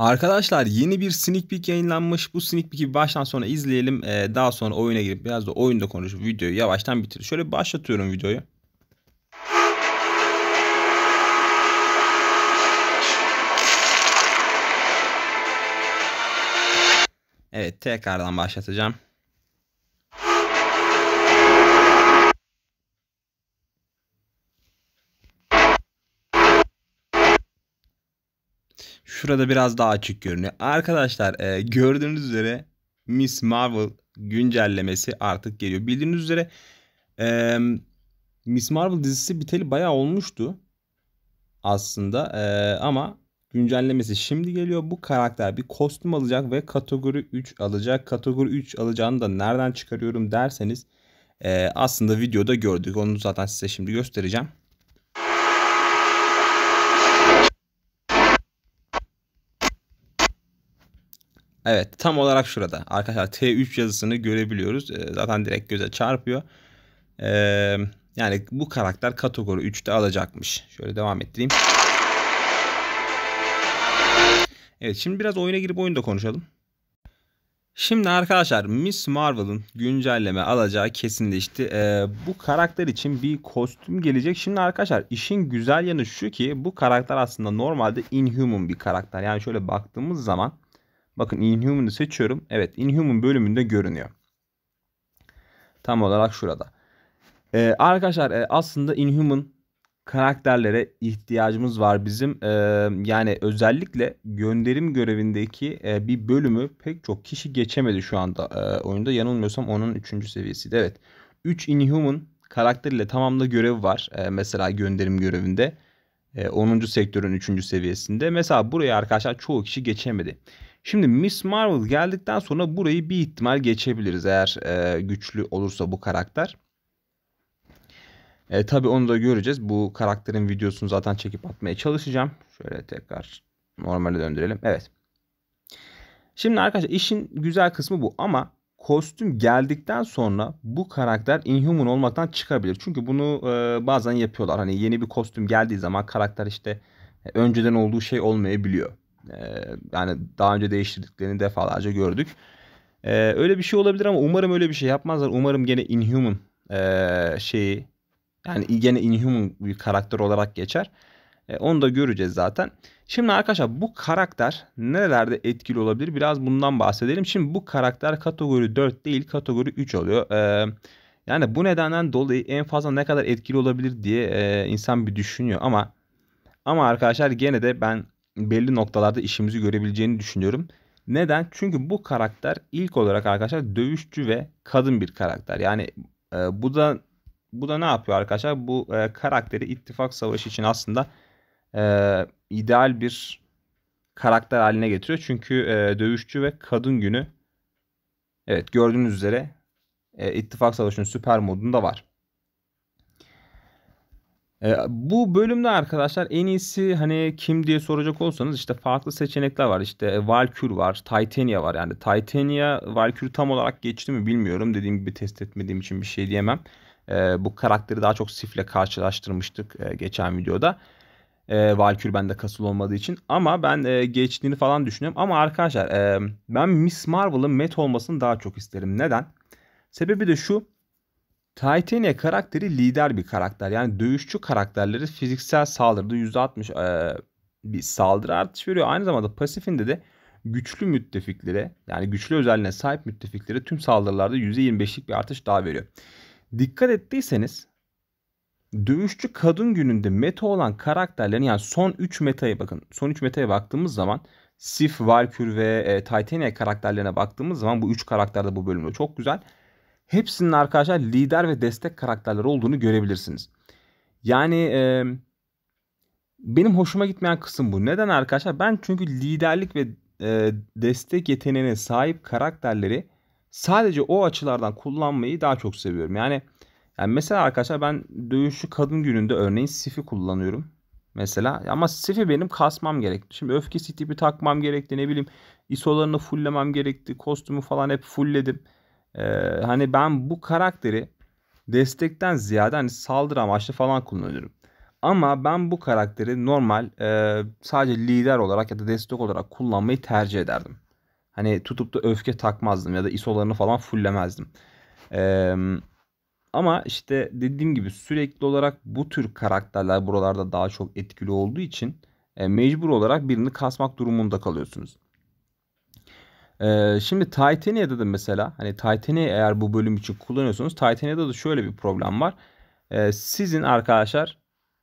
Arkadaşlar yeni bir sneak peek yayınlanmış. Bu sneak peek'i baştan sona izleyelim. Ee, daha sonra oyuna girip biraz da oyunda konuşup videoyu yavaştan bitir. Şöyle başlatıyorum videoyu. Evet tekrardan başlatacağım. Şurada biraz daha açık görünüyor. Arkadaşlar e, gördüğünüz üzere Miss Marvel güncellemesi artık geliyor. Bildiğiniz üzere e, Miss Marvel dizisi biteli bayağı olmuştu aslında e, ama güncellemesi şimdi geliyor. Bu karakter bir kostüm alacak ve kategori 3 alacak. Kategori 3 alacağını da nereden çıkarıyorum derseniz e, aslında videoda gördük. Onu zaten size şimdi göstereceğim. Evet tam olarak şurada. Arkadaşlar T3 yazısını görebiliyoruz. Ee, zaten direkt göze çarpıyor. Ee, yani bu karakter kategori 3'te alacakmış. Şöyle devam ettireyim. Evet şimdi biraz oyuna girip oyunda konuşalım. Şimdi arkadaşlar Miss Marvel'ın güncelleme alacağı kesinleşti. Ee, bu karakter için bir kostüm gelecek. Şimdi arkadaşlar işin güzel yanı şu ki bu karakter aslında normalde Inhuman bir karakter. Yani şöyle baktığımız zaman Bakın Inhuman'ı seçiyorum. Evet Inhuman bölümünde görünüyor. Tam olarak şurada. Ee, arkadaşlar e, aslında Inhuman karakterlere ihtiyacımız var bizim. E, yani özellikle gönderim görevindeki e, bir bölümü pek çok kişi geçemedi şu anda e, oyunda. Yanılmıyorsam onun 3. seviyesiydi. Evet. 3 Inhuman karakteriyle tamamla görev var. E, mesela gönderim görevinde. E, 10. sektörün 3. seviyesinde. Mesela buraya arkadaşlar çoğu kişi geçemedi. Şimdi Miss Marvel geldikten sonra burayı bir ihtimal geçebiliriz eğer e, güçlü olursa bu karakter. E, tabii onu da göreceğiz. Bu karakterin videosunu zaten çekip atmaya çalışacağım. Şöyle tekrar normale döndürelim. Evet. Şimdi arkadaşlar işin güzel kısmı bu ama kostüm geldikten sonra bu karakter Inhuman olmaktan çıkabilir. Çünkü bunu e, bazen yapıyorlar. Hani yeni bir kostüm geldiği zaman karakter işte e, önceden olduğu şey olmayabiliyor. Ee, yani daha önce değiştirdiklerini defalarca gördük. E, öyle bir şey olabilir ama umarım öyle bir şey yapmazlar. Umarım gene Inhuman e, şeyi yani gene Inhuman bir karakter olarak geçer. E, onu da göreceğiz zaten. Şimdi arkadaşlar bu karakter nerelerde etkili olabilir? Biraz bundan bahsedelim. Şimdi bu karakter kategori 4 değil kategori 3 oluyor. E, yani bu nedenden dolayı en fazla ne kadar etkili olabilir diye e, insan bir düşünüyor ama ama arkadaşlar gene de ben belli noktalarda işimizi görebileceğini düşünüyorum. Neden? Çünkü bu karakter ilk olarak arkadaşlar dövüşçü ve kadın bir karakter. Yani e, bu da bu da ne yapıyor arkadaşlar? Bu e, karakteri ittifak savaşı için aslında e, ideal bir karakter haline getiriyor. Çünkü e, dövüşçü ve kadın günü evet gördüğünüz üzere e, ittifak savaşının süper modunda var. E, bu bölümde arkadaşlar en iyisi hani kim diye soracak olsanız işte farklı seçenekler var. İşte e, Valkür var, Titania var. Yani Titania, Valkür tam olarak geçti mi bilmiyorum. Dediğim gibi test etmediğim için bir şey diyemem. E, bu karakteri daha çok Sif'le karşılaştırmıştık e, geçen videoda. E, Valkür bende kasıl olmadığı için. Ama ben e, geçtiğini falan düşünüyorum. Ama arkadaşlar e, ben Miss Marvel'ın Met olmasını daha çok isterim. Neden? Sebebi de şu. Titania karakteri lider bir karakter. Yani dövüşçü karakterleri fiziksel saldırıda %60 e, bir saldırı artış veriyor. Aynı zamanda pasifinde de güçlü müttefiklere yani güçlü özelliğine sahip müttefiklere tüm saldırılarda %25'lik bir artış daha veriyor. Dikkat ettiyseniz dövüşçü kadın gününde meta olan karakterlerin yani son 3 metaya bakın. Son 3 metaya baktığımız zaman Sif, Valkür ve e, Titania karakterlerine baktığımız zaman bu 3 karakter de bu bölümde çok güzel hepsinin arkadaşlar lider ve destek karakterleri olduğunu görebilirsiniz. Yani e, benim hoşuma gitmeyen kısım bu. Neden arkadaşlar? Ben çünkü liderlik ve e, destek yeteneğine sahip karakterleri sadece o açılardan kullanmayı daha çok seviyorum. Yani, yani mesela arkadaşlar ben dövüşçü kadın gününde örneğin Sif'i kullanıyorum. Mesela ama Sif'i benim kasmam gerekti. Şimdi öfkesi tipi takmam gerekti. Ne bileyim isolarını fulllemem gerekti. Kostümü falan hep fullledim. Ee, hani ben bu karakteri destekten ziyade hani saldırı amaçlı falan kullanıyorum. Ama ben bu karakteri normal e, sadece lider olarak ya da destek olarak kullanmayı tercih ederdim. Hani tutup da öfke takmazdım ya da isolarını falan fullemezdim. Eee ama işte dediğim gibi sürekli olarak bu tür karakterler buralarda daha çok etkili olduğu için e, mecbur olarak birini kasmak durumunda kalıyorsunuz. Ee, şimdi Titania'da da mesela hani Titania eğer bu bölüm için kullanıyorsanız Titania'da da şöyle bir problem var. Ee, sizin arkadaşlar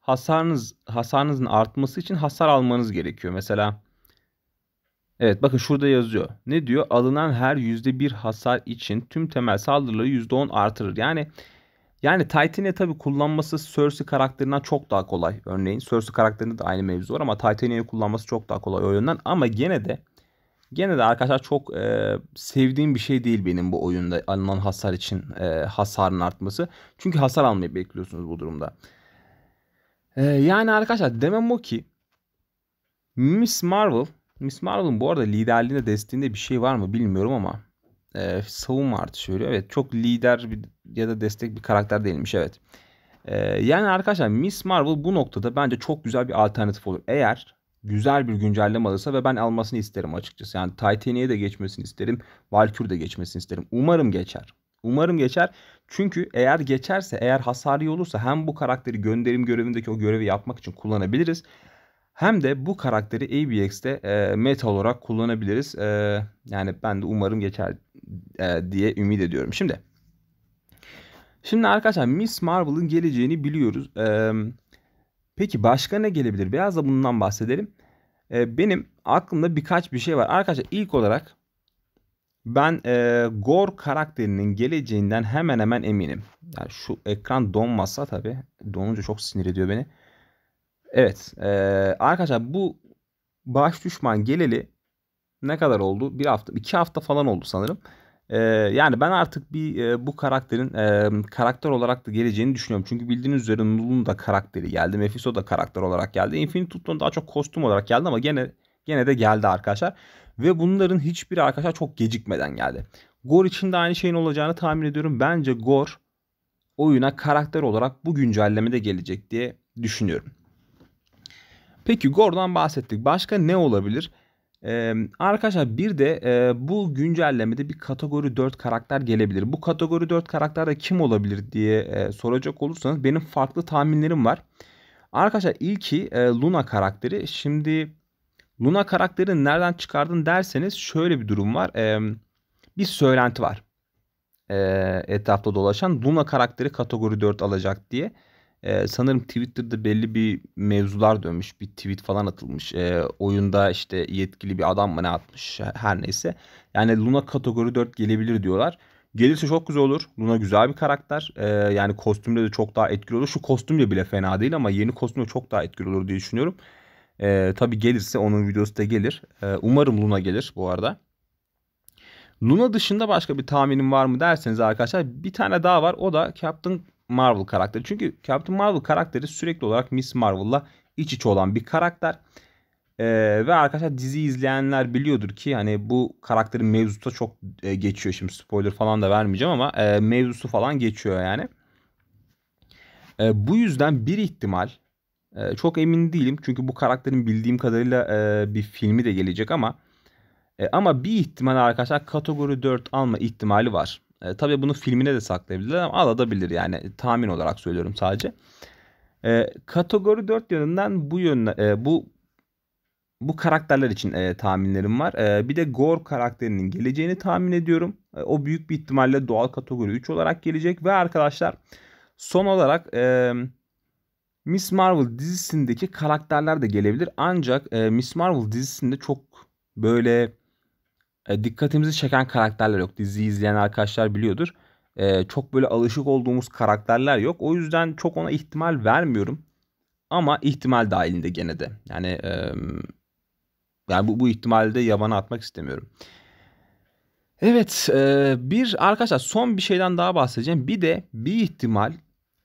hasarınız hasarınızın artması için hasar almanız gerekiyor. Mesela Evet bakın şurada yazıyor. Ne diyor? Alınan her %1 hasar için tüm temel saldırıları %10 artırır. Yani yani Titania tabi kullanması Cersei karakterinden çok daha kolay. Örneğin Cersei karakterinde de aynı mevzu var ama Titania'yı kullanması çok daha kolay o yönden. Ama gene de Gene de arkadaşlar çok e, sevdiğim bir şey değil benim bu oyunda alınan hasar için e, hasarın artması. Çünkü hasar almayı bekliyorsunuz bu durumda. E, yani arkadaşlar demem o ki Miss Marvel Miss Marvel'ın bu arada liderliğinde desteğinde bir şey var mı bilmiyorum ama e, savunma artışı veriyor. Evet çok lider bir, ya da destek bir karakter değilmiş evet. E, yani arkadaşlar Miss Marvel bu noktada bence çok güzel bir alternatif olur. Eğer güzel bir güncelleme alırsa ve ben almasını isterim açıkçası. Yani Titanic'e de geçmesini isterim. Valkür de geçmesini isterim. Umarım geçer. Umarım geçer. Çünkü eğer geçerse, eğer hasarlı olursa hem bu karakteri gönderim görevindeki o görevi yapmak için kullanabiliriz. Hem de bu karakteri ABX'de e, meta olarak kullanabiliriz. E, yani ben de umarım geçer e, diye ümit ediyorum. Şimdi Şimdi arkadaşlar Miss Marvel'ın geleceğini biliyoruz. Ee, Peki başka ne gelebilir? Biraz da bundan bahsedelim. E, benim aklımda birkaç bir şey var. Arkadaşlar ilk olarak ben e, Gore karakterinin geleceğinden hemen hemen eminim. Yani şu ekran donmasa tabi. Donunca çok sinir ediyor beni. Evet. E, arkadaşlar bu baş düşman geleli ne kadar oldu? Bir hafta, iki hafta falan oldu sanırım. E, yani ben artık bir e, bu karakterin e, karakter olarak da geleceğini düşünüyorum. Çünkü bildiğiniz üzere Null'un da karakteri geldi. Mephisto da karakter olarak geldi. Infinity Infinitude'un daha çok kostüm olarak geldi ama gene gene de geldi arkadaşlar. Ve bunların hiçbiri arkadaşlar çok gecikmeden geldi. Gore için de aynı şeyin olacağını tahmin ediyorum. Bence Gore oyuna karakter olarak bu güncellemede gelecek diye düşünüyorum. Peki Gore'dan bahsettik. Başka ne olabilir? Ee, arkadaşlar bir de e, bu güncellemede bir kategori 4 karakter gelebilir. Bu kategori 4 karakter de kim olabilir diye e, soracak olursanız benim farklı tahminlerim var. Arkadaşlar ilki e, Luna karakteri. Şimdi Luna karakterini nereden çıkardın derseniz şöyle bir durum var. E, bir söylenti var. E, etrafta dolaşan Luna karakteri kategori 4 alacak diye. Ee, sanırım Twitter'da belli bir mevzular dönmüş. Bir tweet falan atılmış. Ee, oyunda işte yetkili bir adam mı ne atmış her neyse. Yani Luna kategori 4 gelebilir diyorlar. Gelirse çok güzel olur. Luna güzel bir karakter. Ee, yani kostümle de çok daha etkili olur. Şu kostümle bile fena değil ama yeni kostümle çok daha etkili olur diye düşünüyorum. Ee, tabii gelirse onun videosu da gelir. Ee, umarım Luna gelir bu arada. Luna dışında başka bir tahminim var mı derseniz arkadaşlar bir tane daha var. O da Captain Marvel karakteri. Çünkü Captain Marvel karakteri sürekli olarak Miss Marvel'la iç içe olan bir karakter. Ee, ve arkadaşlar dizi izleyenler biliyordur ki hani bu karakterin mevzusu da çok e, geçiyor. Şimdi spoiler falan da vermeyeceğim ama e, mevzusu falan geçiyor yani. E, bu yüzden bir ihtimal e, çok emin değilim. Çünkü bu karakterin bildiğim kadarıyla e, bir filmi de gelecek ama e, ama bir ihtimal arkadaşlar kategori 4 alma ihtimali var. E, tabii bunu filmine de saklayabilirler ama alabilir yani tahmin olarak söylüyorum sadece. E, kategori 4 yönünden bu yönüne e, bu bu karakterler için e, tahminlerim var. E, bir de Gore karakterinin geleceğini tahmin ediyorum. E, o büyük bir ihtimalle doğal kategori 3 olarak gelecek ve arkadaşlar son olarak e, Miss Marvel dizisindeki karakterler de gelebilir. Ancak e, Miss Marvel dizisinde çok böyle e, dikkatimizi çeken karakterler yok. Dizi izleyen arkadaşlar biliyordur. E, çok böyle alışık olduğumuz karakterler yok. O yüzden çok ona ihtimal vermiyorum. Ama ihtimal dahilinde gene de. Yani yani bu, bu ihtimali de yabana atmak istemiyorum. Evet e, bir arkadaşlar son bir şeyden daha bahsedeceğim. Bir de bir ihtimal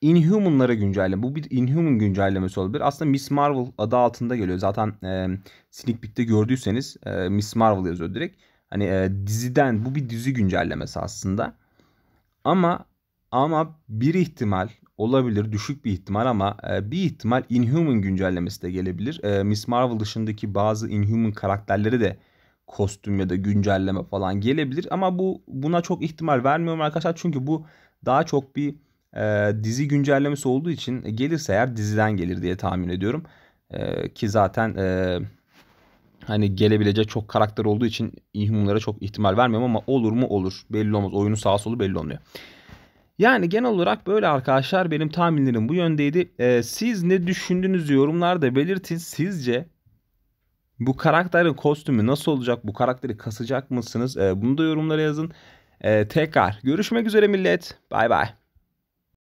Inhuman'lara güncelleme. Bu bir Inhuman güncellemesi olabilir. Aslında Miss Marvel adı altında geliyor. Zaten e, Sneak Peek'te gördüyseniz e, Miss Marvel yazıyor direkt. Hani e, diziden bu bir dizi güncellemesi aslında. Ama ama bir ihtimal olabilir düşük bir ihtimal ama e, bir ihtimal Inhuman güncellemesi de gelebilir. E, Miss Marvel dışındaki bazı Inhuman karakterleri de kostüm ya da güncelleme falan gelebilir. Ama bu buna çok ihtimal vermiyorum arkadaşlar. Çünkü bu daha çok bir e, dizi güncellemesi olduğu için gelirse eğer diziden gelir diye tahmin ediyorum. E, ki zaten e, hani gelebilecek çok karakter olduğu için Inhumanlara çok ihtimal vermiyorum ama olur mu olur. Belli olmaz. Oyunun sağa solu belli olmuyor. Yani genel olarak böyle arkadaşlar benim tahminlerim bu yöndeydi. Ee, siz ne düşündünüz yorumlarda belirtin. Sizce bu karakterin kostümü nasıl olacak? Bu karakteri kasacak mısınız? Ee, bunu da yorumlara yazın. Ee, tekrar görüşmek üzere millet. Bay bay.